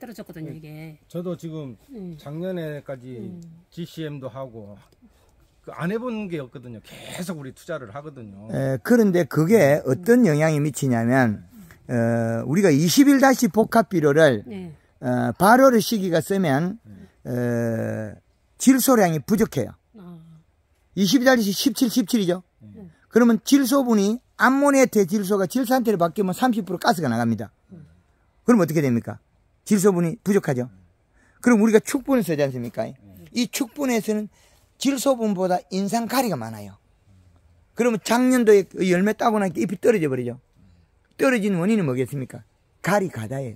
떨어졌거든요 네. 이게. 저도 지금 네. 작년에까지 음. GCM도 하고 그 안 해본 게 없거든요. 계속 우리 투자를 하거든요. 에, 그런데 그게 음. 어떤 영향이 미치냐면 어, 우리가 20일 다시 복합 비료를 네. 어, 발효를 시기가 쓰면 네. 어, 질소량이 부족해요. 20일 아. 다시 17, 17이죠. 네. 그러면 질소분이 암모니아태 질소가 질산태로 바뀌면 30% 가스가 나갑니다. 그럼 어떻게 됩니까? 질소분이 부족하죠. 그럼 우리가 축분을 쓰지 않습니까? 이 축분에서는 질소분보다 인산가리가 많아요. 그러면 작년도에 열매 따고 나니까 잎이 떨어져 버리죠. 떨어진 원인은 뭐겠습니까? 가리 가다예요.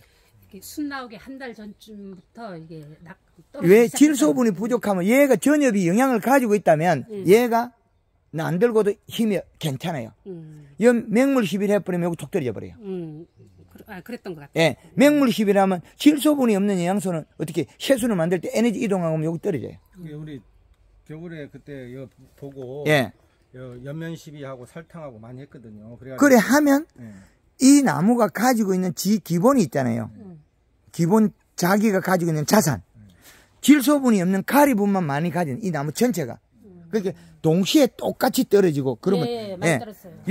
순 나오기 한달 전쯤부터 이게 왜 질소분이 부족하면 얘가 전엽이 영향을 가지고 있다면 음. 얘가 안 들고도 힘이 괜찮아요. 음. 연 맹물 시비를 해버리면 여기 톡 떨어져 버려요. 음. 아, 그랬던 것 같아요. 예. 맹물힙이라면 질소분이 없는 영양소는 어떻게 해수를 만들 때 에너지 이동하면 여기 떨어져요. 우리 겨울에 그때 여 보고 예. 연면시비하고 설탕하고 많이 했거든요. 그래 하면 예. 이 나무가 가지고 있는 지 기본이 있잖아요. 음. 기본 자기가 가지고 있는 자산. 질소분이 없는 가리분만 많이 가진 이 나무 전체가. 음. 그렇게 동시에 똑같이 떨어지고 그러면 예, 예. 예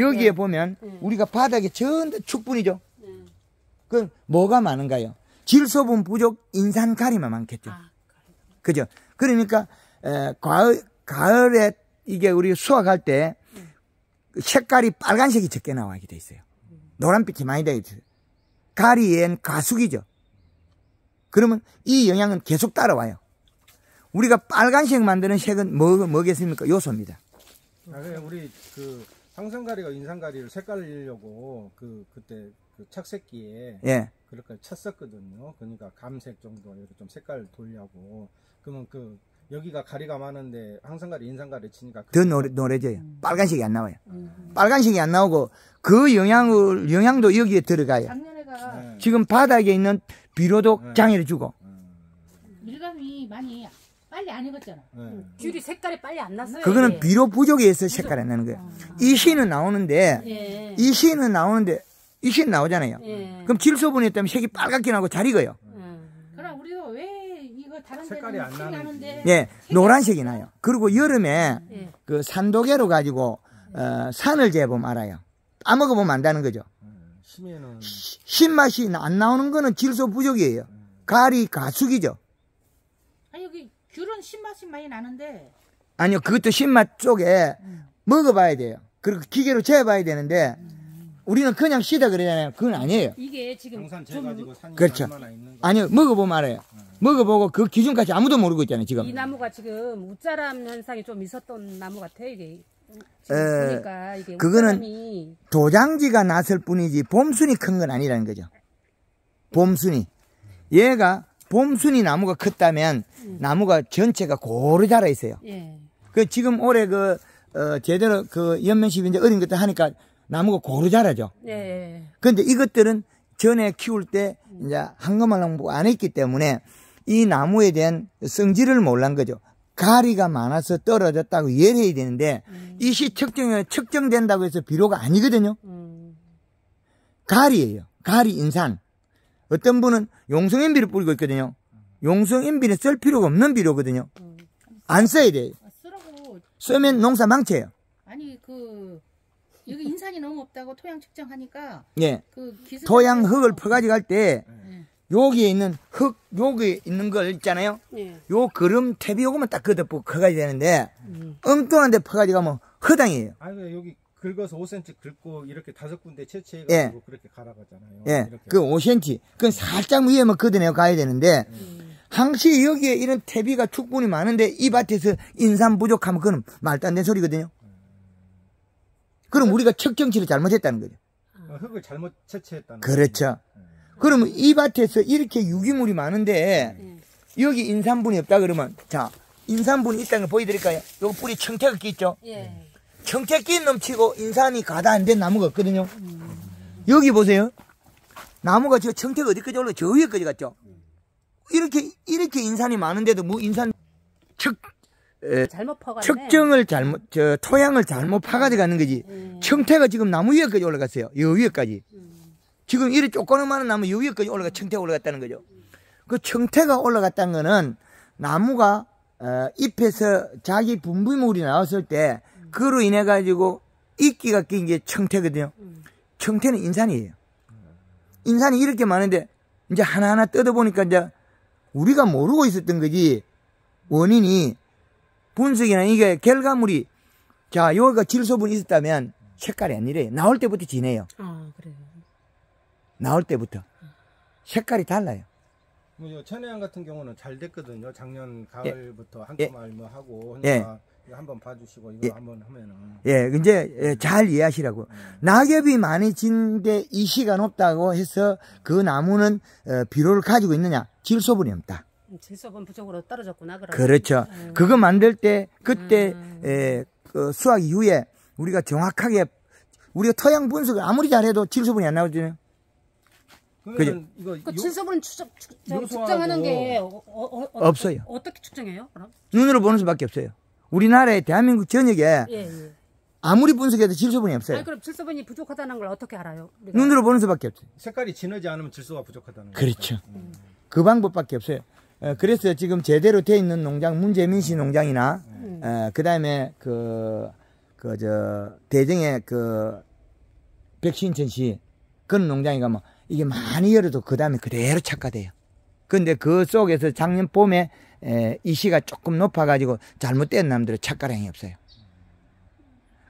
여기에 예. 보면 예. 우리가 바닥에 전부 축분이죠. 그 뭐가 많은가요? 질소분 부족 인산카리만 많겠죠. 아, 그죠? 그러니까 에, 가을, 가을에 이게 우리 수확할 때 색깔이 빨간색이 적게 나와게 돼 있어요. 노란빛이 많이 돼 있어요. 가리엔 가숙이죠. 그러면 이 영향은 계속 따라와요. 우리가 빨간색 만드는 색은 뭐, 뭐겠습니까? 요소입니다. 아, 우리 그 상상가리가 인산가리를 색깔내려고 그 그때 그 착색기에 예. 그럴까 쳤었거든요. 그러니까 감색 정도 이렇게 좀 색깔 돌려고 그러면 그 여기가 가리가 많은데 항상가리 인상가리 치니까 더 노래, 노래져요. 음. 빨간색이 안 나와요. 음. 빨간색이 안 나오고 그 영향을 영향도 여기에 들어가요. 작년에가 네. 지금 바닥에 있는 비료도 네. 장애를 주고 음. 밀감이 많이 빨리 안 익었잖아. 네. 귤이 색깔이 빨리 안 났어요. 그거는 네. 비료 부족에 의해서 색깔이 안 나는 거예요. 아. 이 씨는 나오는데 예. 이 씨는 나오는데 이신 나오잖아요. 예. 그럼 질소분해 때문에 색이 빨갛게 나고 잘 익어요. 예. 음. 그럼 우리도 왜 이거 다른 색깔이 안 나는데? 예, 노란색이 나요. 그리고 여름에 예. 그 산도계로 가지고 예. 어, 산을 재보면 알아요. 따먹어 보면 안다는 거죠. 음, 심에는 신맛이 안 나오는 거는 질소 부족이에요. 음. 가리 가숙이죠 아니 여기 귤은 신맛이 많이 나는데. 아니요, 그것도 신맛 쪽에 먹어봐야 돼요. 그리고 기계로 재봐야 되는데. 음. 우리는 그냥 쉬다 그러잖아요. 그건 아니에요. 이게 지금 좀... 그렇죠. 아니요, 먹어보면 알아요. 네. 먹어보고 그 기준까지 아무도 모르고 있잖아요, 지금. 이 나무가 지금 웃자람 현상이 좀 있었던 나무 같아 이게. 그러니까 이게 그거는 웃자람이... 도장지가 났을 뿐이지 봄순이 큰 건 아니라는 거죠. 봄순이. 얘가 봄순이 나무가 컸다면 음. 나무가 전체가 고루 자라 있어요. 예. 그 지금 올해 그 어, 제대로 그 연면식이 이제 어린 것도 하니까 나무가 고루 자라죠. 네. 그런데 이것들은 전에 키울 때 이제 한금만 농부안 했기 때문에 이 나무에 대한 성질을 몰란 거죠. 가리가 많아서 떨어졌다고 이해해야 되는데 음. 이시 측정에 측정된다고 해서 비료가 아니거든요. 음. 가리예요. 가리 인산. 어떤 분은 용성인비를 뿌리고 있거든요. 용성인비는 쓸 필요가 없는 비료거든요. 음. 안 써야 돼요. 아, 쓰라고. 쓰면 농사 망쳐요. 아니 그 여기 인산이 너무 없다고 토양 측정하니까 예. 그 토양 흙을 퍼가지갈 고때 네. 예. 여기에 있는 흙 여기 있는 걸 있잖아요. 네. 요 그름 퇴비 요거만 딱 걷어보고 퍼가지 되는데 음. 엉뚱한데 퍼가지 가면 허당이에요. 아 여기 긁어서 5cm 긁고 이렇게 다섯 군데 채취해가지고 예. 그렇게 갈아가잖아요. 예. 그 5cm. 그건 살짝 위에만 뭐 걷어내고 가야 되는데 음. 항시 여기에 이런 퇴비가 축분이 많은데 이 밭에서 인삼 부족하면 그건 말도 안 되는 소리거든요. 그럼 우리가 척경치를 잘못했다는 거죠. 아, 흙을 잘못 채취했다는 그렇죠. 음. 그러면 이 밭에서 이렇게 유기물이 많은데 네. 여기 인산분이 없다 그러면 자 인산분이 있다는 걸 보여드릴까요? 여기 뿌리 청태가 끼있죠? 예. 네. 청태 끼 넘치고 인산이 가다 안 된 나무가 없거든요. 여기 보세요. 나무가 저 청태가 어디까지 올라 저 위에까지 갔죠? 음. 이렇게 이렇게 인산이 많은데도 뭐 인산 척 에, 잘못 퍼가 측정을 잘못 음. 저 토양을 잘못 파가지 가는 거지 음. 청태가 지금 나무 위에까지 올라갔어요 여 위에까지 음. 지금 이리 조그만한 나무 여 위에까지 올라가 청태가 올라갔다는 거죠 그 청태가 올라갔다는 거는 나무가 어, 잎에서 자기 분비물이 나왔을 때 음. 그로 인해 가지고 이끼가 낀 게 청태거든요 음. 청태는 인산이에요 인산이 이렇게 많은데 이제 하나하나 뜯어보니까 이제 우리가 모르고 있었던 거지 원인이 분석이나 이게 결과물이 자 여기가 질소분이 있었다면 색깔이 아니래 나올 때부터 진해요. 아 그래요. 나올 때부터 색깔이 달라요. 뭐요 천혜향 같은 경우는 잘 됐거든요. 작년 예. 가을부터 예. 한토말 뭐 하고 그러니까 한번 봐주시고 이거 예. 한번 하면은 예 이제 예, 잘 이해하시라고 음. 낙엽이 많이 진데 이시간없다고 해서 그 나무는 어, 비료를 가지고 있느냐 질소분이 없다. 재수업 부족으로 떨어졌구나. 그러면. 그렇죠. 음. 그거 만들 때 그때 음. 에, 그 수학 이후에 우리가 정확하게 우리가 토양 분석을 아무리 잘해도 질소분이 안 나오잖아요. 그죠? 그 그러니까 질소분은 추적, 측정하는 게 어, 어, 어, 없어요. 어떻게 측정해요? 그럼? 눈으로 보는 수밖에 없어요. 우리나라의 대한민국 전역에 예, 예. 아무리 분석해도 질소분이 없어요. 아니, 그럼 질소분이 부족하다는 걸 어떻게 알아요? 우리가? 눈으로 보는 수밖에 없어요. 색깔이 진하지 않으면 질소가 부족하다는 거죠. 그렇죠. 음. 그 방법밖에 없어요. 어, 그래서 지금 제대로 돼 있는 농장 문재민 씨 농장이나 네. 그다음에 그 그 저 대정의 그 백신천 씨 그런 농장이 가면 뭐 이게 많이 열어도 그다음에 그대로 착가돼요. 근데 그 속에서 작년 봄에 에, 이씨가 조금 높아가지고 잘못된 남들은 착가량이 없어요.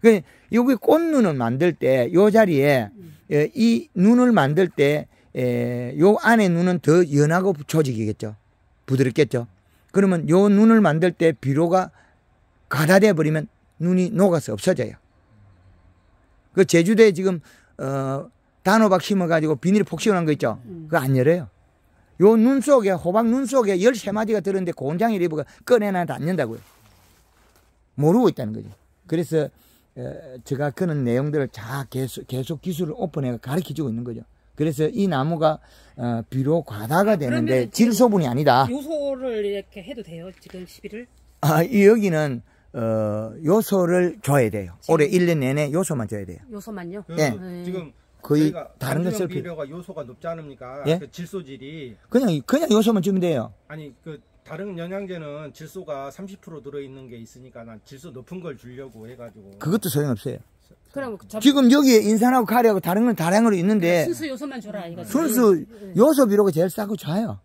그 여기 꽃눈을 만들 때요 자리에 에, 이 눈을 만들 때 에, 요 안에 눈은 더 연하고 조직이겠죠. 부드럽겠죠. 그러면 요 눈을 만들 때 비료가 가다돼 버리면 눈이 녹아서 없어져요. 그 제주도에 지금 어 단호박 심어가지고 비닐 폭신워놓거 있죠. 음. 그거 안 열어요. 요 눈 속에 호박 눈 속에 열 세 마디가 들었는데 곤장이 리브가 꺼내놔도 안 연다고요. 모르고 있다는 거죠. 그래서 어, 제가 그런 내용들을 자 계속 계속 기술을 오픈해 가르쳐 주고 있는 거죠. 그래서 이 나무가 어, 비료 과다가 되는데 질소분이 아니다. 요소를 이렇게 해도 돼요? 지금 11을? 아, 여기는 어, 요소를 줘야 돼요. 올해 1년 내내 요소만 줘야 돼요. 요소만요? 네. 네. 지금 거의 다른 것을 비료가 요소가 높지 않습니까? 예? 그 질소질이 그냥 그냥 요소만 주면 돼요. 아니 그 다른 영양제는 질소가 30% 들어있는 게 있으니까 난 질소 높은 걸 주려고 해가지고 그것도 소용없어요. 그럼 네. 지금 여기에 인산하고 카리하고 다른 건 다량으로 있는데 순수 요소만 줘라 이거 순수 네. 요소 비료가 제일 싸고 좋아요.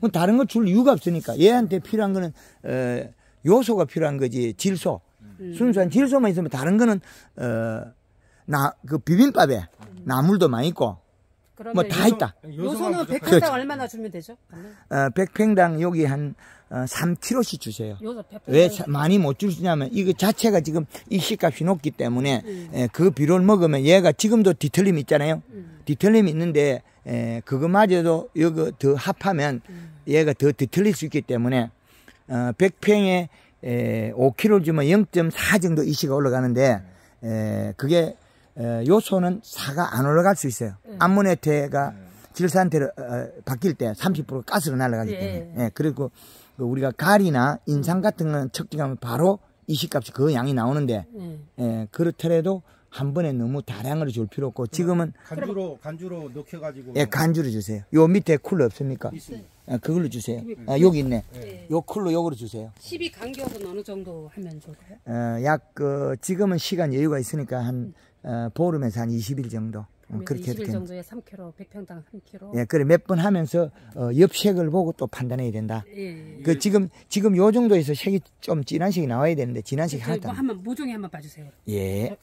그 다른 거줄 이유가 없으니까 얘한테 필요한 거는 어, 요소가 필요한 거지 질소 음. 순수한 질소만 있으면 다른 거는 어, 나 그 비빔밥에 음. 나물도 많이 있고 뭐다 있다. 요소는 100평당 얼마나 주면 되죠? 어, 100평당 여기 한 어, 3kg씩 주세요. 왜 많이 못 주시냐면 이거 자체가 지금 이 시값이 높기 때문에 음. 에, 그 비료를 먹으면 얘가 지금도 뒤틀림 있잖아요. 음. 뒤틀림 있는데 에, 그거마저도 이거 더 합하면 음. 얘가 더 뒤틀릴 수 있기 때문에 어, 100평에 에, 5kg 주면 0.4 정도 이시가 올라가는데 에, 그게 요소는 사가 안 올라갈 수 있어요. 네. 예. 암모니테가 네. 질산태로 어, 바뀔 때 30% 가스로 날아가기 예, 때문에. 예. 예. 그리고 그 우리가 가이나 인삼 같은 건 척지하면 바로 이식값이 그 양이 나오는데 예, 그렇더라도 한 번에 너무 다량으로 줄 필요 없고 지금은 간주로 간주로 넣혀 가지고 예 간주로 주세요 요 밑에 쿨러 없습니까 있습니다. 아, 그걸로 주세요 아, 여기 있네 네. 요 쿨러 요거로 주세요 12 간격은 어느 정도 하면 좋을까요 어, 약그 지금은 시간 여유가 있으니까 한 어, 보름에서 한 20일 정도. 어, 그렇게 20일 정도에 3kg, 100평당 3kg. 예, 그래 몇 번 하면서 어, 옆색을 보고 또 판단해야 된다. 예, 예. 그 지금 지금 요 정도에서 색이 좀 진한 색이 나와야 되는데 진한 색이 그렇죠. 하나뭐 한번 모종에 뭐 한번 봐주세요. 예.